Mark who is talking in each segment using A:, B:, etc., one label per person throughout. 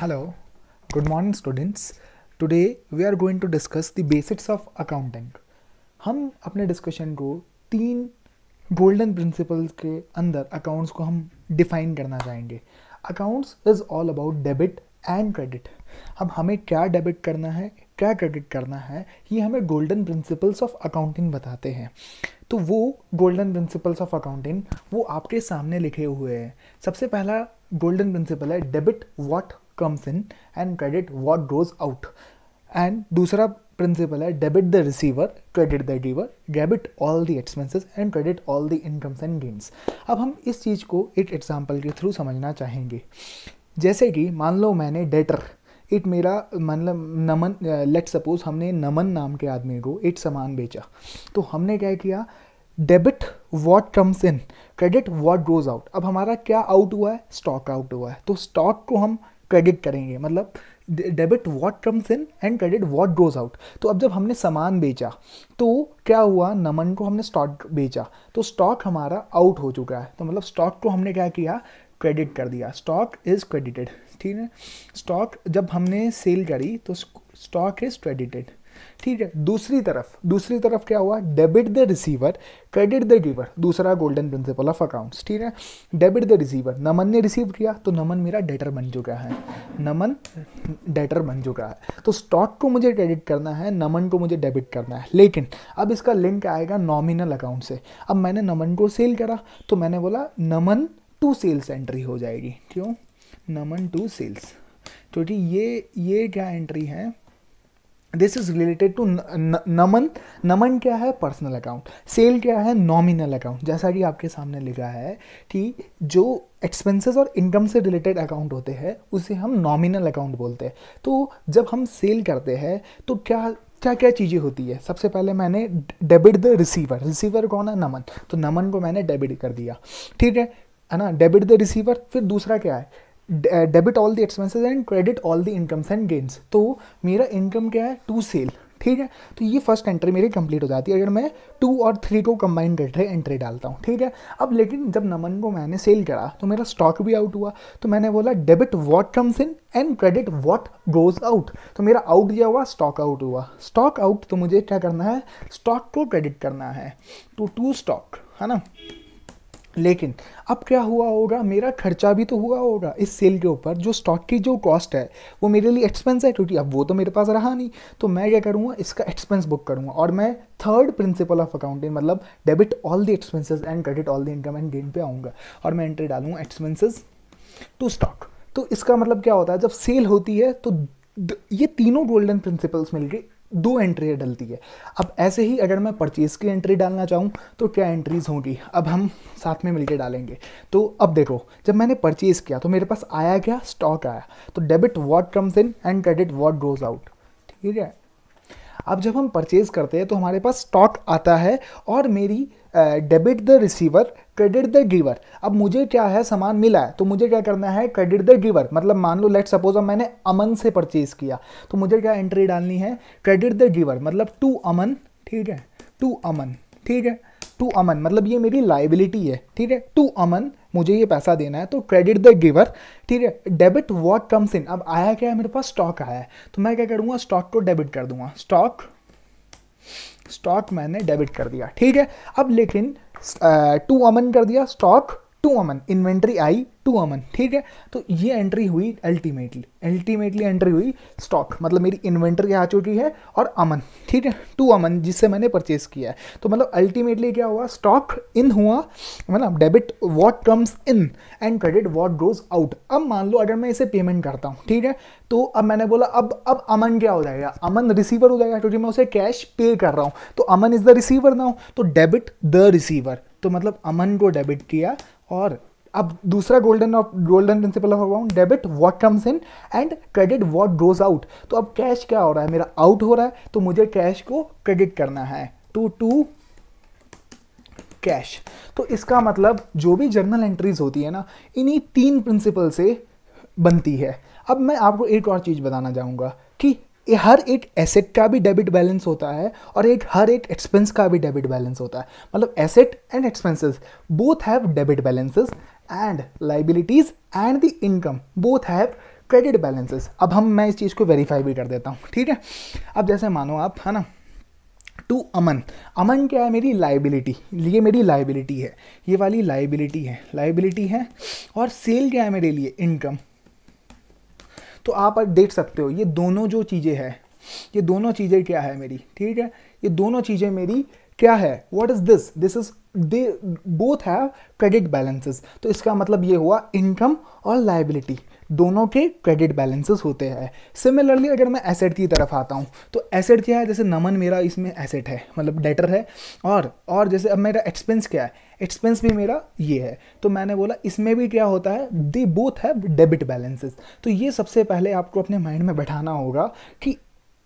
A: hello good morning students Today we are going to discuss the basics of accounting हम अपने discussion को तीन golden principles के अंदर अकाउंट्स को हम डिफाइन करना चाहेंगे accounts is all about debit and credit अब हमें क्या डेबिट करना है क्या क्रेडिट करना है ये हमें गोल्डन प्रिंसिपल्स ऑफ अकाउंटिंग बताते हैं तो वो गोल्डन प्रिंसिपल्स ऑफ अकाउंटिंग वो आपके सामने लिखे हुए हैं सबसे पहला गोल्डन प्रिंसिपल है debit what comes in and credit what goes out and दूसरा प्रिंसिपल है debit the receiver credit the giver debit all the expenses and credit all the incomes and gains अब हम इस चीज़ को एक एग्जाम्पल के through समझना चाहेंगे जैसे कि मान लो मैंने डेटर इट मेरा मतलब नमन लेट सपोज हमने नमन नाम के आदमी को एक सामान बेचा तो हमने क्या किया debit what comes in credit what goes out अब हमारा क्या आउट हुआ है स्टॉक आउट हुआ है तो स्टॉक को हम क्रेडिट करेंगे मतलब debit what comes in and credit what goes out तो अब जब हमने सामान बेचा तो क्या हुआ नमन को हमने स्टॉक बेचा तो स्टॉक हमारा आउट हो चुका है तो मतलब स्टॉक को हमने क्या किया क्रेडिट कर दिया स्टॉक इज़ क्रेडिटेड ठीक है स्टॉक जब हमने सेल करी तो स्टॉक इज़ क्रेडिटेड ठीक है दूसरी तरफ दूसरी तरफ क्या हुआ debit the receiver credit the giver दूसरा गोल्डन प्रिंसिपल ऑफ अकाउंट्स ठीक है डेबिट द रिसीवर नमन ने रिसीव किया तो नमन मेरा डेटर बन चुका है नमन डेटर बन चुका है तो स्टॉक को मुझे क्रेडिट करना है नमन को मुझे डेबिट करना है लेकिन अब इसका लिंक आएगा नॉमिनल अकाउंट से अब मैंने नमन को सेल करा तो मैंने बोला नमन टू सेल्स एंट्री हो जाएगी क्यों नमन टू सेल्स क्योंकि ये ये क्या एंट्री है this is related to Naman Naman क्या है पर्सनल अकाउंट सेल क्या है नॉमिनल अकाउंट जैसा कि आपके सामने लिखा है कि जो एक्सपेंसेस और इनकम से रिलेटेड अकाउंट होते हैं उसे हम नॉमिनल अकाउंट बोलते हैं तो जब हम सेल करते हैं तो क्या क्या क्या चीज़ें होती है सबसे पहले मैंने डेबिट द रिसीवर रिसीवर कौन है नमन तो नमन को मैंने डेबिट कर दिया ठीक है है ना डेबिट द रिसीवर फिर दूसरा क्या है debit all the expenses and credit all the incomes and gains तो मेरा इनकम क्या है टू सेल ठीक है तो ये फर्स्ट एंट्री मेरी कंप्लीट हो जाती है अगर मैं टू और थ्री को कंबाइन करके एंट्री डालता हूँ ठीक है अब लेकिन जब नमन को मैंने सेल करा तो मेरा स्टॉक भी आउट हुआ तो मैंने बोला debit what comes in and credit what goes out तो मेरा आउट दिया हुआ स्टॉक आउट हुआ स्टॉक आउट तो मुझे क्या करना है स्टॉक को क्रेडिट करना है तो टू स्टॉक है ना लेकिन अब क्या हुआ होगा मेरा खर्चा भी तो हुआ होगा इस सेल के ऊपर जो स्टॉक की जो कॉस्ट है वो मेरे लिए एक्सपेंस है क्योंकि अब वो तो मेरे पास रहा नहीं तो मैं क्या करूँगा इसका एक्सपेंस बुक करूँगा और मैं थर्ड प्रिंसिपल ऑफ अकाउंटिंग मतलब debit all the expenses and credit all the income and gain पे आऊँगा और मैं एंट्री डालूँगा एक्सपेंसेस टू स्टॉक तो इसका मतलब क्या होता है जब सेल होती है तो ये तीनों गोल्डन प्रिंसिपल्स मिलकर दो एंट्री डलती है अब ऐसे ही अगर मैं परचेज़ की एंट्री डालना चाहूँ तो क्या एंट्रीज़ होंगी अब हम साथ में मिलकर डालेंगे तो अब देखो जब मैंने परचेज़ किया तो मेरे पास आया क्या स्टॉक आया तो debit what comes in and credit what goes out ठीक है अब जब हम परचेज़ करते हैं तो हमारे पास स्टॉक आता है और मेरी debit the receiver credit the giver अब मुझे क्या है सामान मिला है तो मुझे क्या करना है क्रेडिट द गिवर मतलब मान लो लेट सपोज अब मैंने अमन से परचेज किया तो मुझे क्या एंट्री डालनी है क्रेडिट द गिवर मतलब टू अमन ठीक है टू अमन ठीक है टू अमन मतलब ये मेरी लाइबिलिटी है ठीक है टू अमन मुझे ये पैसा देना है तो क्रेडिट द गिवर ठीक है डेबिट वॉट कम्स इन अब आया क्या है मेरे पास स्टॉक आया है तो मैं क्या करूँगा स्टॉक को डेबिट कर दूंगा स्टॉक स्टॉक मैंने डेबिट कर दिया ठीक है अब लेकिन टू uh, अमन कर दिया स्टॉक टू अमन इन्वेंट्री आई टू अमन ठीक है तो ये एंट्री हुई अल्टीमेटली अल्टीमेटली एंट्री हुई स्टॉक मतलब मेरी इन्वेंट्री आ चुकी है और अमन ठीक है टू अमन जिससे मैंने परचेज किया है तो मतलब अल्टीमेटली क्या हुआ स्टॉक इन हुआ मतलब debit what comes in and credit what goes out अब मान लो अगर मैं इसे पेमेंट करता हूँ ठीक है तो अब मैंने बोला अब अब अमन क्या हो जाएगा अमन रिसीवर हो जाएगा क्योंकि मैं उसे कैश पे कर रहा हूँ तो अमन इज़ द रिसीवर ना हो तो डेबिट द रिसीवर तो मतलब अमन को डेबिट किया और अब दूसरा golden of golden principle of account debit what comes in and credit what goes out तो अब कैश क्या हो रहा है मेरा आउट हो रहा है तो मुझे कैश को क्रेडिट करना है टू टू कैश तो इसका मतलब जो भी जर्नल एंट्रीज होती है ना इन्हीं तीन प्रिंसिपल से बनती है अब मैं आपको एक और चीज़ बताना चाहूँगा कि ये हर एक एसेट का भी डेबिट बैलेंस होता है और एक हर एक एक्सपेंस का भी डेबिट बैलेंस होता है मतलब asset and expenses both have debit balances and liabilities and the income both have credit balances अब हम मैं इस चीज़ को वेरीफाई भी कर देता हूँ ठीक है अब जैसे मानो आप है ना टू अमन अमन क्या है मेरी लाइबिलिटी ये मेरी लाइबिलिटी है ये वाली लाइबिलिटी है लाइबिलिटी है और सेल क्या है मेरे लिए इनकम तो आप देख सकते हो ये दोनों जो चीज़ें हैं ये दोनों चीज़ें क्या है मेरी ठीक है ये दोनों चीज़ें मेरी क्या है what is this this is they both have credit balances तो इसका मतलब ये हुआ इनकम और लाइबिलिटी दोनों के क्रेडिट बैलेंसेस होते हैं सिमिलरली अगर मैं एसेट की तरफ आता हूँ तो एसेट क्या है जैसे नमन मेरा इसमें एसेट है मतलब डेटर है और और जैसे अब मेरा एक्सपेंस क्या है एक्सपेंस भी मेरा ये है तो मैंने बोला इसमें भी क्या होता है they both have debit balances तो ये सबसे पहले आपको अपने माइंड में बैठाना होगा कि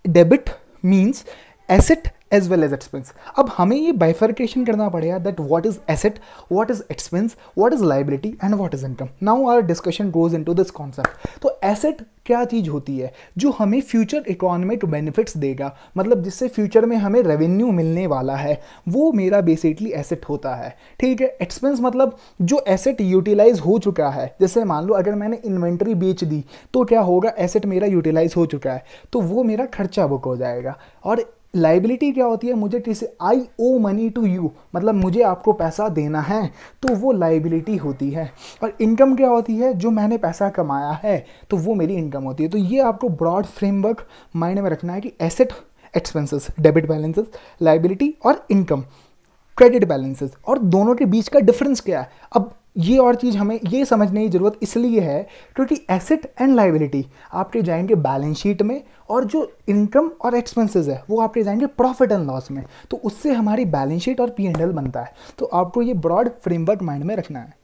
A: debit means asset as well as expense अब हमें ये बाइफर्केशन करना पड़ेगा that what is asset what is expense what is liability and what is income now our discussion goes into this concept तो एसेट क्या चीज़ होती है जो हमें फ्यूचर इकोनॉमिक बेनिफिट्स देगा मतलब जिससे फ्यूचर में हमें रेवेन्यू मिलने वाला है वो मेरा बेसिकली एसेट होता है ठीक है एक्सपेंस मतलब जो एसेट यूटिलाइज हो चुका है जैसे मान लो अगर मैंने इन्वेंट्री बेच दी तो क्या होगा एसेट मेरा यूटिलाइज हो चुका है तो वो मेरा खर्चा बुक हो जाएगा और लाइबिलिटी क्या होती है मुझे I owe money to you मतलब मुझे आपको पैसा देना है तो वो लाइबिलिटी होती है और इनकम क्या होती है जो मैंने पैसा कमाया है तो वो मेरी इनकम होती है तो ये आपको ब्रॉड फ्रेमवर्क माइंड में रखना है कि asset expenses debit balances liability और इनकम क्रेडिट बैलेंसेस और दोनों के बीच का डिफरेंस क्या है अब ये और चीज़ हमें ये समझने की ज़रूरत इसलिए है क्योंकि एसेट एंड लाइबिलिटी आपके जाएंगे बैलेंस शीट में और जो इनकम और एक्सपेंसेस है वो आपके जाएंगे प्रॉफिट एंड लॉस में तो उससे हमारी बैलेंस शीट और पी एंड एल बनता है तो आपको ये ब्रॉड फ्रेमवर्क माइंड में रखना है